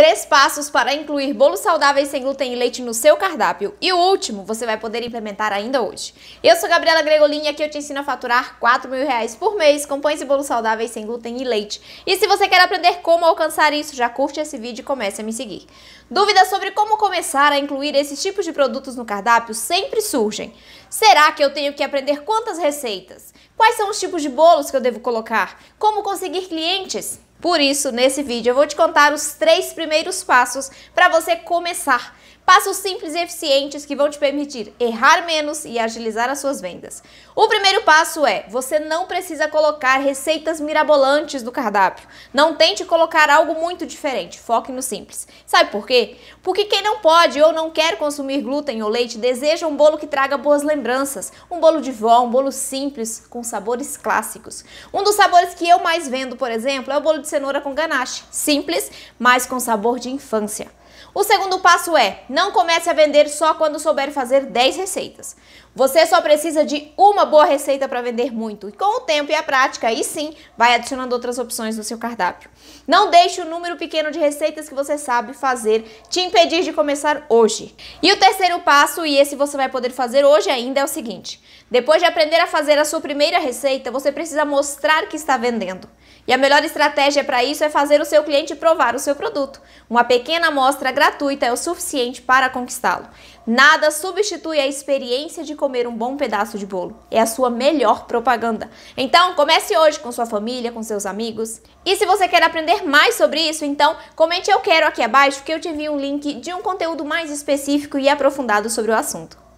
Três passos para incluir bolos saudáveis sem glúten e leite no seu cardápio. E o último você vai poder implementar ainda hoje. Eu sou Gabriela Gregolin e aqui eu te ensino a faturar 4 mil reais por mês com pães e bolos saudáveis sem glúten e leite. E se você quer aprender como alcançar isso, já curte esse vídeo e comece a me seguir. Dúvidas sobre como começar a incluir esses tipos de produtos no cardápio sempre surgem. Será que eu tenho que aprender quantas receitas? Quais são os tipos de bolos que eu devo colocar? Como conseguir clientes? Por isso, nesse vídeo eu vou te contar os três primeiros passos para você começar. Passos simples e eficientes que vão te permitir errar menos e agilizar as suas vendas. O primeiro passo é: você não precisa colocar receitas mirabolantes no cardápio. Não tente colocar algo muito diferente, foque no simples. Sabe por quê? Porque quem não pode ou não quer consumir glúten ou leite deseja um bolo que traga boas lembranças, um bolo de vó, um bolo simples com sabores clássicos. Um dos sabores que eu mais vendo, por exemplo, é o bolo de cenoura com ganache, simples, mas com sabor de infância. O segundo passo é: não comece a vender só quando souber fazer 10 receitas. Você só precisa de uma boa receita para vender muito. E com o tempo e a prática, aí sim, vai adicionando outras opções no seu cardápio. Não deixe o número pequeno de receitas que você sabe fazer te impedir de começar hoje. E o terceiro passo, e esse você vai poder fazer hoje ainda, é o seguinte: depois de aprender a fazer a sua primeira receita, você precisa mostrar que está vendendo. E a melhor estratégia para isso é fazer o seu cliente provar o seu produto. Uma pequena amostra é gratuita é o suficiente para conquistá-lo. Nada substitui a experiência de comer um bom pedaço de bolo. É a sua melhor propaganda. Então, comece hoje com sua família, com seus amigos. E se você quer aprender mais sobre isso, então comente eu quero aqui abaixo que eu te envio um link de um conteúdo mais específico e aprofundado sobre o assunto.